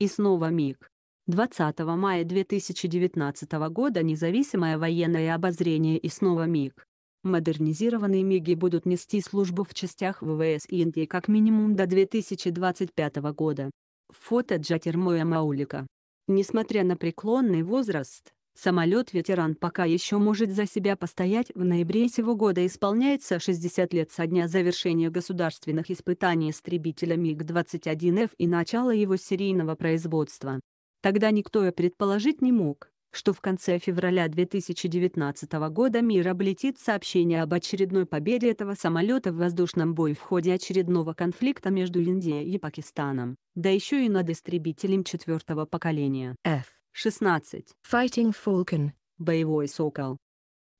И снова миг. 20 мая 2019 года независимое военное обозрение и снова МИГ. Модернизированные МИГи будут нести службу в частях ВВС Индии как минимум до 2025 года. Фото Джатирмоя Маулика. Несмотря на преклонный возраст, Самолет-ветеран пока еще может за себя постоять. В ноябре сего года исполняется 60 лет со дня завершения государственных испытаний истребителя МиГ-21Ф и начала его серийного производства. Тогда никто и предположить не мог, что в конце февраля 2019 года мир облетит сообщение об очередной победе этого самолета в воздушном бою в ходе очередного конфликта между Индией и Пакистаном, да еще и над истребителем четвертого поколения F. 16. Fighting Falcon. Боевой сокол.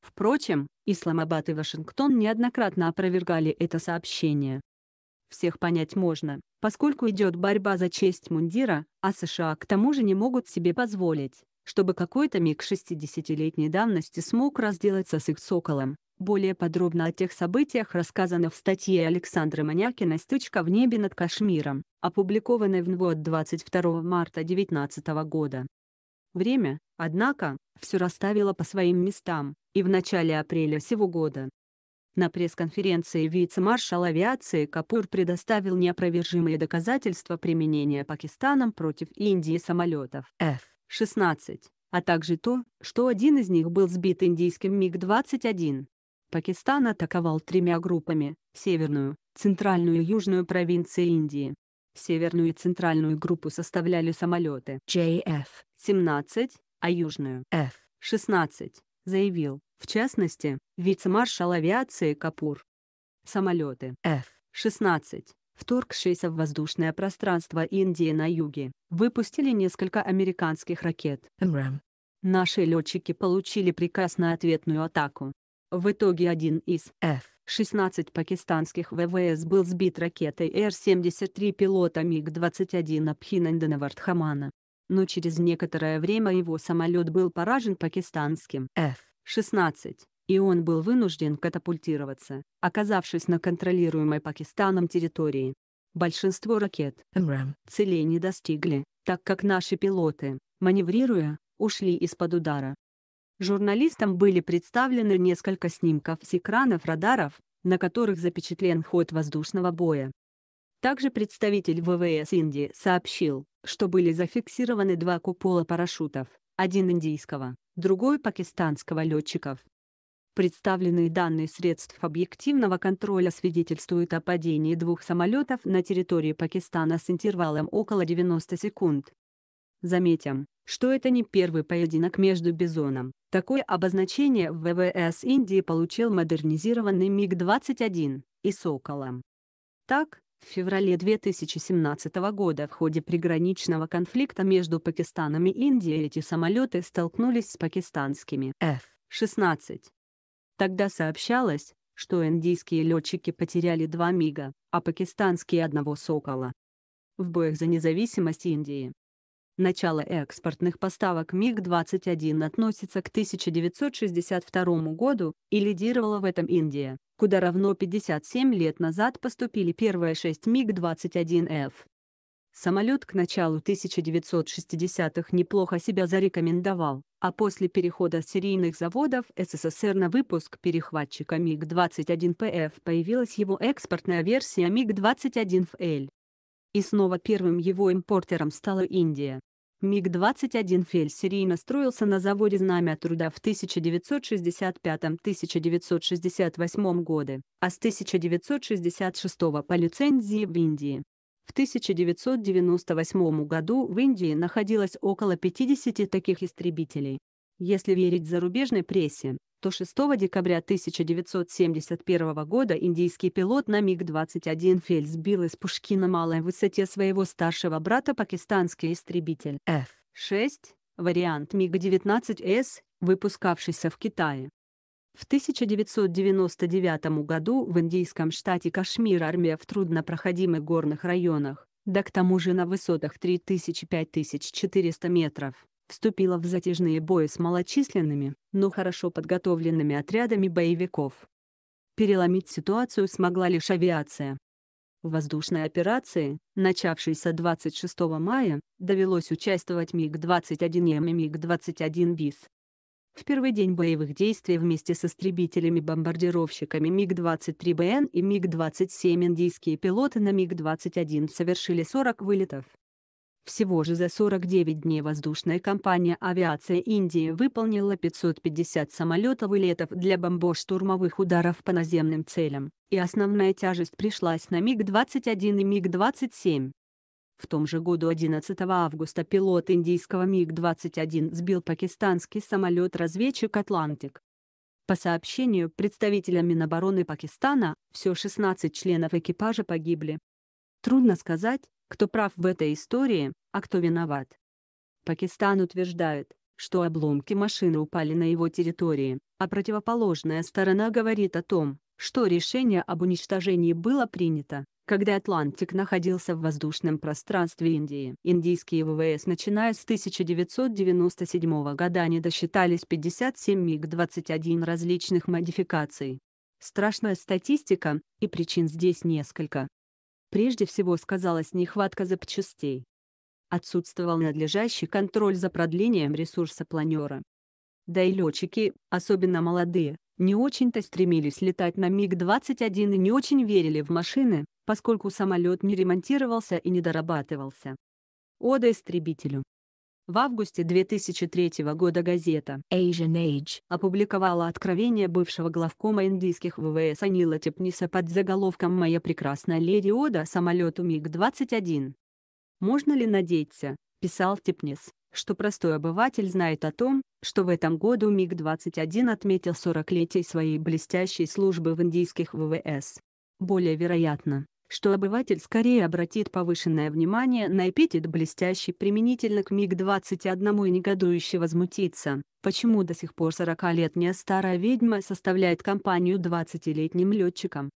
Впрочем, Исламабад и Вашингтон неоднократно опровергали это сообщение. Всех понять можно, поскольку идет борьба за честь мундира, а США к тому же не могут себе позволить, чтобы какой-то миг 60-летней давности смог разделаться с их соколом. Более подробно о тех событиях рассказано в статье Александра Манякина «Стучка в небе над Кашмиром», опубликованной в НВО 22 марта 2019 года. Время, однако, все расставило по своим местам, и в начале апреля всего года. На пресс-конференции вице-маршал авиации Капур предоставил неопровержимые доказательства применения Пакистаном против Индии самолетов F-16, а также то, что один из них был сбит индийским МиГ-21. Пакистан атаковал тремя группами – северную, центральную и южную провинции Индии, Северную и центральную группу составляли самолеты JF-17, а южную F-16, заявил, в частности, вице-маршал авиации Капур. Самолеты F-16, вторгшиеся в воздушное пространство Индии на юге, выпустили несколько американских ракет. Мрам. Наши летчики получили приказ на ответную атаку. В итоге один из F 16 пакистанских ВВС был сбит ракетой Р-73 пилота МиГ-21 Абхинандана Вардхамана. Но через некоторое время его самолет был поражен пакистанским F-16, и он был вынужден катапультироваться, оказавшись на контролируемой Пакистаном территории. Большинство ракет целей не достигли, так как наши пилоты, маневрируя, ушли из-под удара. Журналистам были представлены несколько снимков с экранов радаров, на которых запечатлен ход воздушного боя. Также представитель ВВС Индии сообщил, что были зафиксированы два купола парашютов, один индийского, другой пакистанского летчиков. Представленные данные средств объективного контроля свидетельствуют о падении двух самолетов на территории Пакистана с интервалом около 90 секунд. Заметим, что это не первый поединок между бизоном. Такое обозначение в ВВС Индии получил модернизированный МиГ-21 и «Соколом». Так, в феврале 2017 года в ходе приграничного конфликта между Пакистаном и Индией эти самолеты столкнулись с пакистанскими F-16. Тогда сообщалось, что индийские летчики потеряли два МиГа, а пакистанские — одного «Сокола». В боях за независимость Индии Начало экспортных поставок МиГ-21 относится к 1962 году, и лидировала в этом Индия, куда равно 57 лет назад поступили первые 6 МиГ-21Ф. Самолет к началу 1960-х неплохо себя зарекомендовал, а после перехода серийных заводов СССР на выпуск перехватчика МиГ-21ПФ появилась его экспортная версия МиГ-21ФЛ. И снова первым его импортером стала Индия. МиГ-21 «Фель» серийно строился на заводе «Знамя труда» в 1965-1968 годы, а с 1966 по лицензии в Индии. В 1998 году в Индии находилось около 50 таких истребителей. Если верить зарубежной прессе, то 6 декабря 1971 года индийский пилот на МиГ-21 «Фель» сбил из пушки на малой высоте своего старшего брата пакистанский истребитель F-6, вариант МиГ-19С, выпускавшийся в Китае. В 1999 году в индийском штате Кашмир армия в труднопроходимых горных районах, да к тому же на высотах 3000-5400 метров, вступила в затяжные бои с малочисленными, но хорошо подготовленными отрядами боевиков. Переломить ситуацию смогла лишь авиация. В воздушной операции, начавшейся 26 мая, довелось участвовать МиГ-21М и МиГ-21БИС. В первый день боевых действий вместе с истребителями-бомбардировщиками МиГ-23БН и МиГ-27 индийские пилоты на МиГ-21 совершили 40 вылетов, всего же за 49 дней воздушная компания авиация Индии выполнила 550 самолетов и летов для бомбоштурмовых ударов по наземным целям, и основная тяжесть пришлась на МиГ-21 и МиГ-27. В том же году 11 августа пилот индийского МиГ-21 сбил пакистанский самолет-разведчик «Атлантик». По сообщению представителя Минобороны Пакистана, все 16 членов экипажа погибли. Трудно сказать, кто прав в этой истории, а кто виноват. Пакистан утверждает, что обломки машины упали на его территории, а противоположная сторона говорит о том, что решение об уничтожении было принято, когда Атлантик находился в воздушном пространстве Индии. Индийские ВВС начиная с 1997 года не досчитались 57 МиГ-21 различных модификаций. Страшная статистика, и причин здесь несколько. Прежде всего сказалась нехватка запчастей. Отсутствовал надлежащий контроль за продлением ресурса планера. Да и летчики, особенно молодые, не очень-то стремились летать на МиГ-21 и не очень верили в машины, поскольку самолет не ремонтировался и не дорабатывался. Ода истребителю. В августе 2003 года газета Asian Age опубликовала откровение бывшего главкома индийских ВВС Анила Тепниса под заголовком «Моя прекрасная леди Ода самолету МиГ-21». «Можно ли надеяться?» – писал Тепнис что простой обыватель знает о том, что в этом году МиГ-21 отметил 40-летие своей блестящей службы в индийских ВВС. Более вероятно, что обыватель скорее обратит повышенное внимание на эпитет «блестящий» применительно к МиГ-21 и негодующе возмутится, почему до сих пор 40-летняя старая ведьма составляет компанию 20-летним летчикам.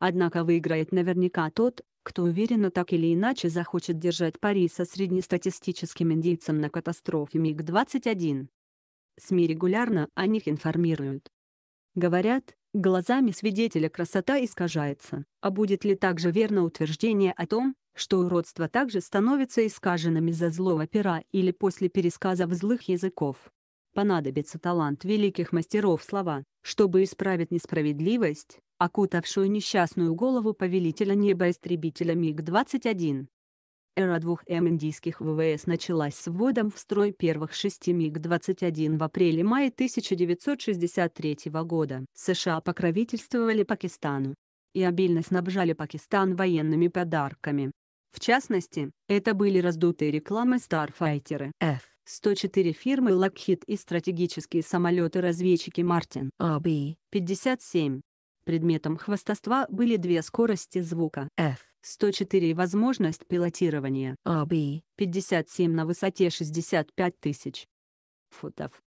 Однако выиграет наверняка тот, кто уверенно так или иначе захочет держать пари со среднестатистическим индейцем на катастрофе МиГ-21. СМИ регулярно о них информируют. Говорят, Глазами свидетеля красота искажается. А будет ли также верно утверждение о том, что уродство также становится искаженным из-за злого пера или после пересказа в злых языков? Понадобится талант великих мастеров слова, чтобы исправить несправедливость, окутавшую несчастную голову повелителя неба истребителя МиГ-21. Эра двух М индийских ВВС началась с вводом в строй первых шести МиГ-21 в апреле-мае 1963 года. США покровительствовали Пакистану и обильно снабжали Пакистан военными подарками. В частности, это были раздутые рекламы Starfighter F-104 фирмы Lockheed и стратегические самолеты-разведчики Martin AB-57. А Предметом хвастовства были две скорости звука F 104 возможность пилотирования АБ 57 на высоте 65 тысяч футов.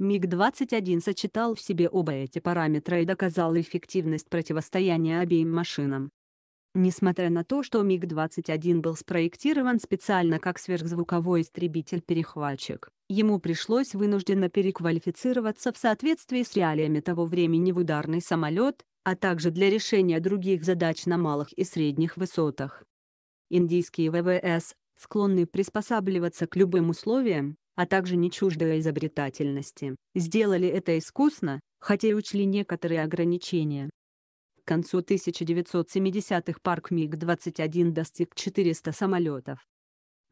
МиГ-21 сочетал в себе оба эти параметра и доказал эффективность противостояния обеим машинам. Несмотря на то, что МиГ-21 был спроектирован специально как сверхзвуковой истребитель-перехватчик, ему пришлось вынужденно переквалифицироваться в соответствии с реалиями того времени в ударный самолет, а также для решения других задач на малых и средних высотах. Индийские ВВС склонны приспосабливаться к любым условиям, а также не чуждая изобретательности, сделали это искусно, хотя и учли некоторые ограничения. К концу 1970-х парк МиГ-21 достиг 400 самолетов.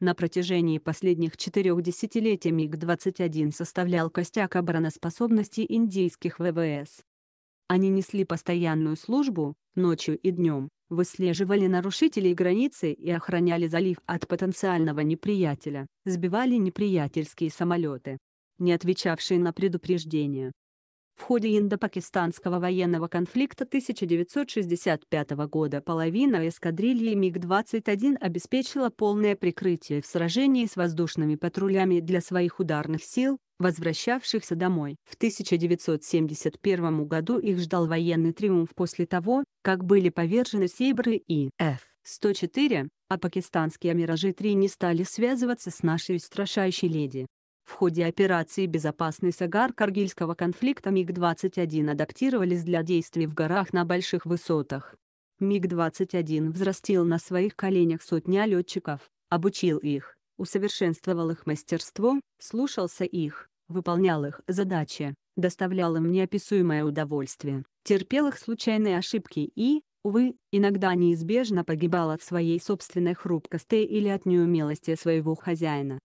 На протяжении последних четырех десятилетий МиГ-21 составлял костяк обороноспособности индийских ВВС, они несли постоянную службу, ночью и днем, выслеживали нарушителей границы и охраняли залив от потенциального неприятеля, сбивали неприятельские самолеты, не отвечавшие на предупреждения. В ходе индопакистанского военного конфликта 1965 года половина эскадрильи МиГ-21 обеспечила полное прикрытие в сражении с воздушными патрулями для своих ударных сил, возвращавшихся домой. В 1971 году их ждал военный триумф после того, как были повержены Сейбры и Ф-104, а пакистанские «Миражи-3» не стали связываться с нашей устрашающей леди. В ходе операции «Безопасный Сагар» Каргильского конфликта МиГ-21 адаптировались для действий в горах на больших высотах. МиГ-21 взрастил на своих коленях сотня летчиков, обучил их, усовершенствовал их мастерство, слушался их, выполнял их задачи, доставлял им неописуемое удовольствие, терпел их случайные ошибки и, увы, иногда неизбежно погибал от своей собственной хрупкости или от неумелости своего хозяина.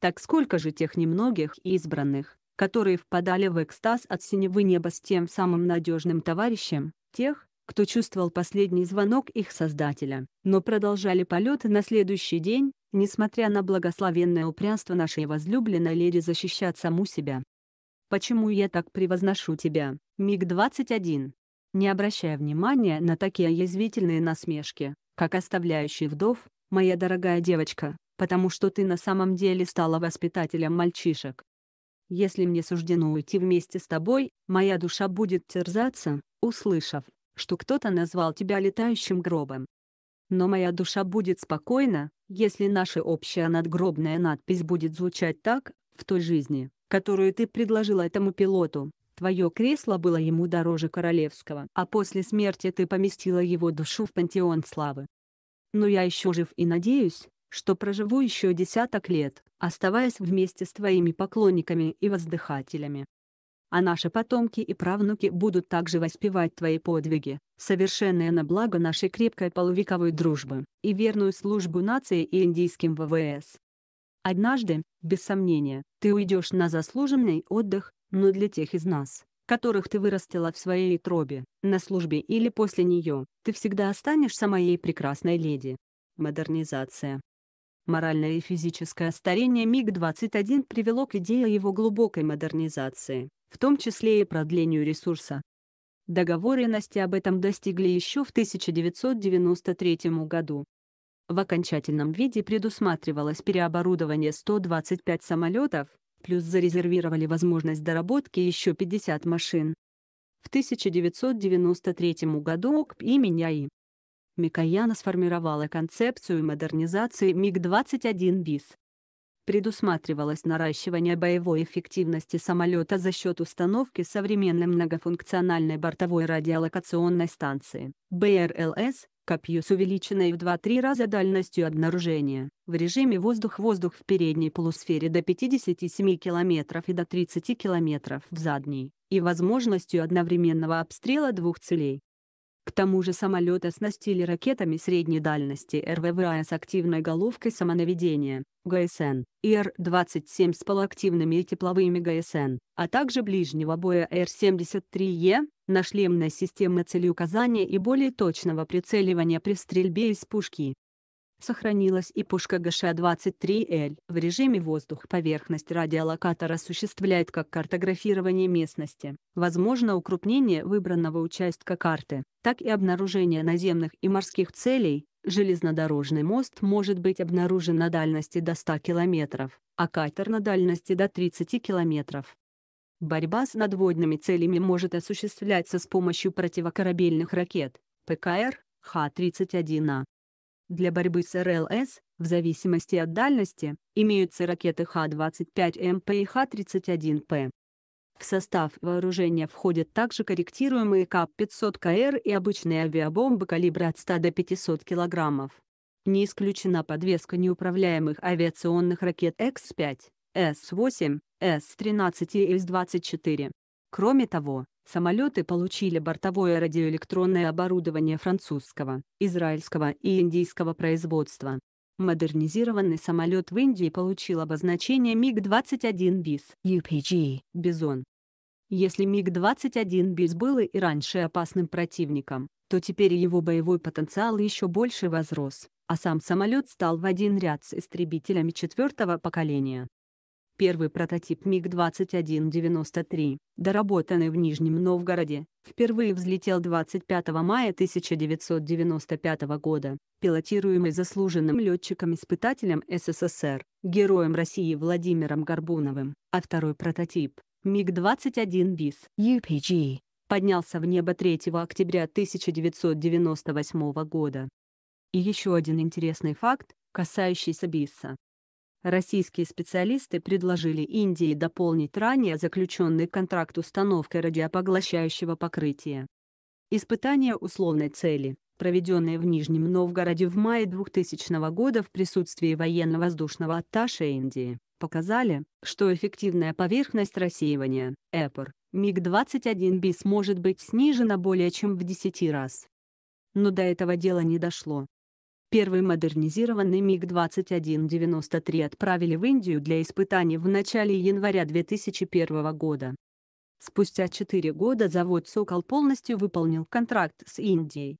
Так сколько же тех немногих избранных, которые впадали в экстаз от синевы неба с тем самым надежным товарищем, тех, кто чувствовал последний звонок их создателя, но продолжали полет на следующий день, Несмотря на благословенное упрямство нашей возлюбленной леди защищать саму себя. Почему я так превозношу тебя, МиГ-21? Не обращая внимания на такие язвительные насмешки, как оставляющий вдов, моя дорогая девочка, потому что ты на самом деле стала воспитателем мальчишек. Если мне суждено уйти вместе с тобой, моя душа будет терзаться, услышав, что кто-то назвал тебя летающим гробом. Но моя душа будет спокойна, если наша общая надгробная надпись будет звучать так, в той жизни, которую ты предложил этому пилоту, твое кресло было ему дороже королевского, а после смерти ты поместила его душу в пантеон славы. Но я еще жив и надеюсь, что проживу еще десяток лет, оставаясь вместе с твоими поклонниками и воздыхателями а наши потомки и правнуки будут также воспевать твои подвиги, совершенные на благо нашей крепкой полувековой дружбы и верную службу нации и индийским ВВС. Однажды, без сомнения, ты уйдешь на заслуженный отдых, но для тех из нас, которых ты вырастила в своей тробе, на службе или после нее, ты всегда останешься моей прекрасной леди. Модернизация Моральное и физическое старение МиГ-21 привело к идее его глубокой модернизации, в том числе и продлению ресурса. Договоренности об этом достигли еще в 1993 году. В окончательном виде предусматривалось переоборудование 125 самолетов, плюс зарезервировали возможность доработки еще 50 машин. В 1993 году ОКП имени АИ Микояна сформировала концепцию модернизации МиГ-21 БИС, предусматривалось наращивание боевой эффективности самолета за счет установки современной многофункциональной бортовой радиолокационной станции БРЛС, копью с увеличенной в 2-3 раза дальностью обнаружения, в режиме воздух-воздух в передней полусфере до 57 км и до 30 км в задней, и возможностью одновременного обстрела двух целей. К тому же самолет оснастили ракетами средней дальности РВВА с активной головкой самонаведения, ГСН, и Р-27 с полуактивными и тепловыми ГСН, а также ближнего боя Р-73Е, на шлемной системы целеуказания и более точного прицеливания при стрельбе из пушки. Сохранилась и пушка ГШ-23Л. В режиме воздух поверхность радиолокатора осуществляет как картографирование местности, возможно укрупнение выбранного участка карты, так и обнаружение наземных и морских целей. Железнодорожный мост может быть обнаружен на дальности до 100 км, а катер на дальности до 30 км. Борьба с надводными целями может осуществляться с помощью противокорабельных ракет ПКР Х-31А для борьбы с РЛС, в зависимости от дальности, имеются ракеты Х-25МП и Х-31П. В состав вооружения входят также корректируемые КАП-500КР и обычные авиабомбы калибра от 100 до 500 кг. Не исключена подвеска неуправляемых авиационных ракет X-5, С-8, С-13 и С-24. Кроме того, Самолеты получили бортовое радиоэлектронное оборудование французского, израильского и индийского производства. Модернизированный самолет в Индии получил обозначение МиГ-21 БИС UPG «Бизон». Если МиГ-21 БИС был и раньше опасным противником, то теперь его боевой потенциал еще больше возрос, а сам самолет стал в один ряд с истребителями четвертого поколения. Первый прототип МиГ-2193, доработанный в Нижнем Новгороде, впервые взлетел 25 мая 1995 года, пилотируемый заслуженным летчиком-испытателем СССР, героем России Владимиром Горбуновым, а второй прототип, МиГ-21 БИС, UPG, поднялся в небо 3 октября 1998 года. И еще один интересный факт, касающийся БИСа. Российские специалисты предложили Индии дополнить ранее заключенный контракт установкой радиопоглощающего покрытия. Испытания условной цели, проведенные в Нижнем Новгороде в мае 2000 года в присутствии военно-воздушного атташе Индии, показали, что эффективная поверхность рассеивания, ЭПР, МиГ-21Б сможет быть снижена более чем в 10 раз. Но до этого дела не дошло. Первый модернизированный МиГ-2193 отправили в Индию для испытаний в начале января 2001 года. Спустя 4 года завод «Сокол» полностью выполнил контракт с Индией.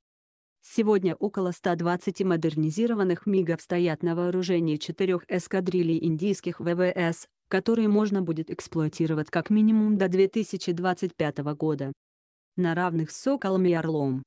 Сегодня около 120 модернизированных МИГов стоят на вооружении четырех эскадрилей индийских ВВС, которые можно будет эксплуатировать как минимум до 2025 года. На равных с «Соколом» и «Орлом».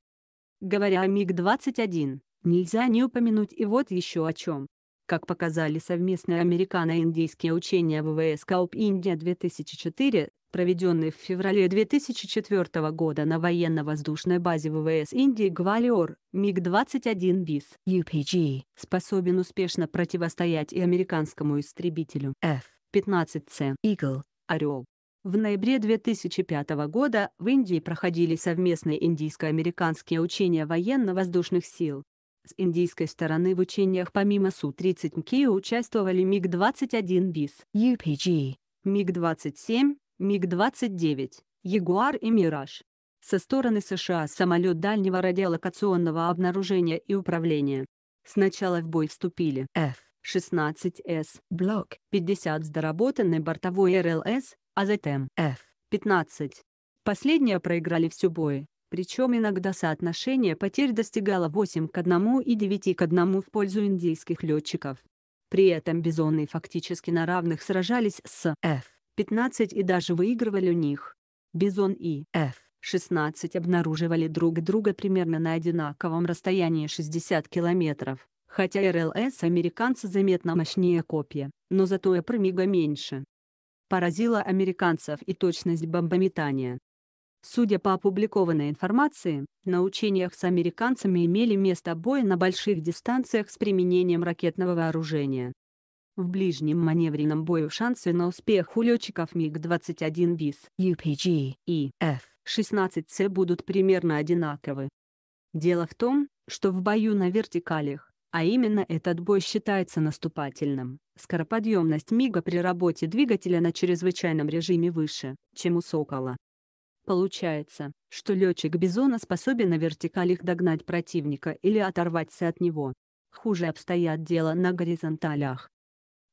Говоря о МиГ-21, Нельзя не упомянуть и вот еще о чем. Как показали совместные американо-индийские учения ВВС Кауп Индия-2004, проведенные в феврале 2004 года на военно-воздушной базе ВВС Индии Гвалиор, МиГ-21 БИС UPG способен успешно противостоять и американскому истребителю F-15C Eagle «Орел». В ноябре 2005 года в Индии проходили совместные индийско-американские учения военно-воздушных сил, с индийской стороны в учениях помимо Су-30 МКИ участвовали МиГ-21 БИС, UPG, МиГ-27, МиГ-29, Ягуар и Мираж. Со стороны США самолет дальнего радиолокационного обнаружения и управления. Сначала в бой вступили F-16S, блок 50 с доработанной бортовой РЛС, а затем F-15. Последние проиграли все бои, причем иногда соотношение потерь достигало 8 к 1 и 9 к 1 в пользу индийских летчиков. При этом бизоны фактически на равных сражались с F-15 и даже выигрывали у них. Бизон и F-16 обнаруживали друг друга примерно на одинаковом расстоянии 60 километров, хотя РЛС американцы заметно мощнее копья, но зато и промига меньше. Поразила американцев и точность бомбометания, Судя по опубликованной информации, на учениях с американцами имели место бои на больших дистанциях с применением ракетного вооружения. В ближнем маневренном бою шансы на успех у летчиков МиГ-21 БИС, UPG и F-16C будут примерно одинаковы. Дело в том, что в бою на вертикалях, а именно этот бой считается наступательным, скороподъемность МиГа при работе двигателя на чрезвычайном режиме выше, чем у Сокола. Получается, что летчик Бизона способен на вертикалях догнать противника или оторваться от него. Хуже обстоят дела на горизонталях.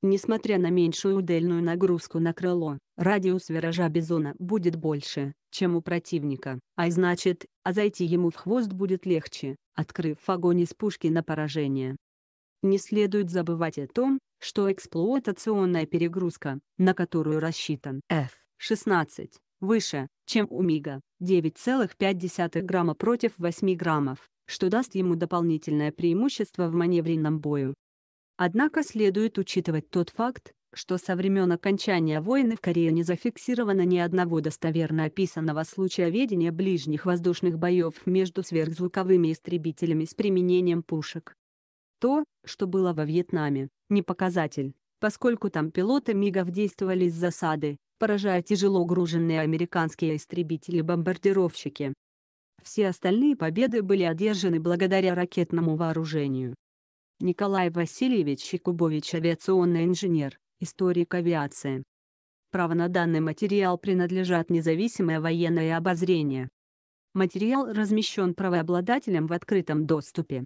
Несмотря на меньшую удельную нагрузку на крыло, радиус виража Бизона будет больше, чем у противника, а значит, а зайти ему в хвост будет легче, открыв огонь из пушки на поражение. Не следует забывать о том, что эксплуатационная перегрузка, на которую рассчитан F-16, выше, чем у Мига, 9,5 грамма против 8 граммов, что даст ему дополнительное преимущество в маневренном бою. Однако следует учитывать тот факт, что со времен окончания войны в Корее не зафиксировано ни одного достоверно описанного случая ведения ближних воздушных боев между сверхзвуковыми истребителями с применением пушек. То, что было во Вьетнаме, не показатель, поскольку там пилоты МИГов действовали с засады, поражая тяжело груженные американские истребители-бомбардировщики. Все остальные победы были одержаны благодаря ракетному вооружению. Николай Васильевич Якубович авиационный инженер, историк авиации. Право на данный материал принадлежат независимое военное обозрение. Материал размещен правообладателем в открытом доступе.